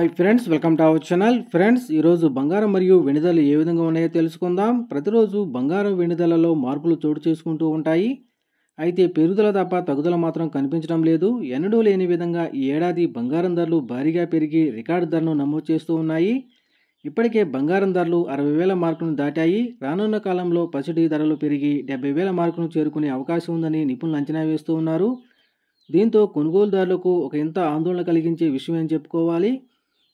hi friends welcome to our channel friends ఈరోజు బంగారం మరియు వెనుదలు ఏ విధంగా ఉన్నాయో తెలుసుకుందాం ప్రతిరోజు బంగారం వెనుదలలో మార్పులు చోటు చేసుకుంటూ ఉంటాయి అయితే పెరుగుదల తప్ప తగుదల మాత్రం కనిపించడం లేదు ఎన్నడూ లేని విధంగా ఈ ఏడాది బంగారం ధరలు భారీగా పెరిగి రికార్డు ధరను నమోదు చేస్తూ ఉన్నాయి ఇప్పటికే బంగారం ధరలు అరవై వేల మార్కును దాటాయి రానున్న కాలంలో పసిడి ధరలు పెరిగి డెబ్బై వేల మార్కును చేరుకునే అవకాశం ఉందని నిపుణులు అంచనా వేస్తూ ఉన్నారు దీంతో కొనుగోలుదారులకు ఒక ఇంత ఆందోళన కలిగించే విషయం అని చెప్పుకోవాలి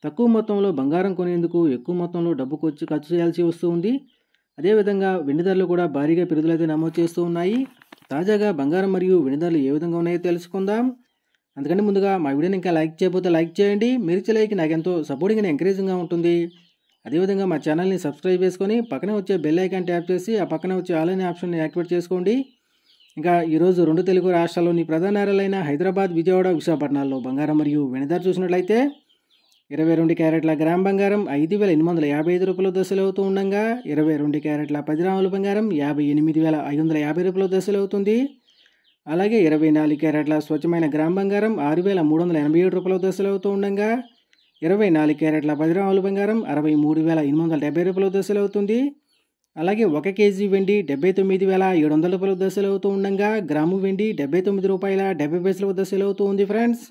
తక్కువ మొత్తంలో బంగారం కొనేందుకు ఎక్కువ మొత్తంలో డబ్బు ఖర్చు ఖర్చు చేయాల్సి వస్తూ ఉంది అదేవిధంగా వెండి ధరలు కూడా భారీగా పెరుగుదలైతే నమోదు చేస్తూ ఉన్నాయి తాజాగా బంగారం మరియు వెండి ధరలు ఏ విధంగా ఉన్నాయో తెలుసుకుందాం అందుకని ముందుగా మా వీడియోని ఇంకా లైక్ చేయకపోతే లైక్ చేయండి మీరు లైక్ నాకు ఎంతో సపోర్టింగ్ ఎంకరేజింగ్గా ఉంటుంది అదేవిధంగా మా ఛానల్ని సబ్స్క్రైబ్ చేసుకొని పక్కనే వచ్చే బెల్ ఐకాన్ ట్యాప్ చేసి ఆ పక్కన వచ్చే ఆన్లైన్ ఆప్షన్ని యాక్టివేట్ చేసుకోండి ఇంకా ఈరోజు రెండు తెలుగు రాష్ట్రాల్లోని ప్రధాన నేరాలైన హైదరాబాద్ విజయవాడ విశాఖపట్నాల్లో బంగారం మరియు వెనుదారు చూసినట్లయితే ఇరవై రెండు క్యారెట్ల గ్రామ్ బంగారం ఐదు వేల ఎనిమిది వందల యాభై ఐదు రూపాయల దశలు అవుతూ ఉండగా ఇరవై రెండు క్యారెట్ల పది గ్రాముల బంగారం యాభై ఎనిమిది వేల ఐదు వందల యాభై రూపాయల దశలు అవుతుంది అలాగే ఇరవై నాలుగు క్యారెట్ల స్వచ్ఛమైన గ్రామ్ బంగారం ఆరు వేల మూడు వందల ఎనభై ఏడు రూపాయల దశలు అవుతూ ఉండగా ఇరవై నాలుగు క్యారెట్ల పది గ్రాముల బంగారం అరవై మూడు వేల ఎనిమిది వందల డెబ్బై రూపాయల దశలు అవుతుంది అలాగే ఒక కేజీ వెండి డెబ్బై తొమ్మిది వేల ఏడు వందల రూపాయల దశలు అవుతూ ఉండగా గ్రాము వెండి డెబ్బై తొమ్మిది రూపాయల డెబ్బై పైసల దశలు అవుతూ ఉంది ఫ్రెండ్స్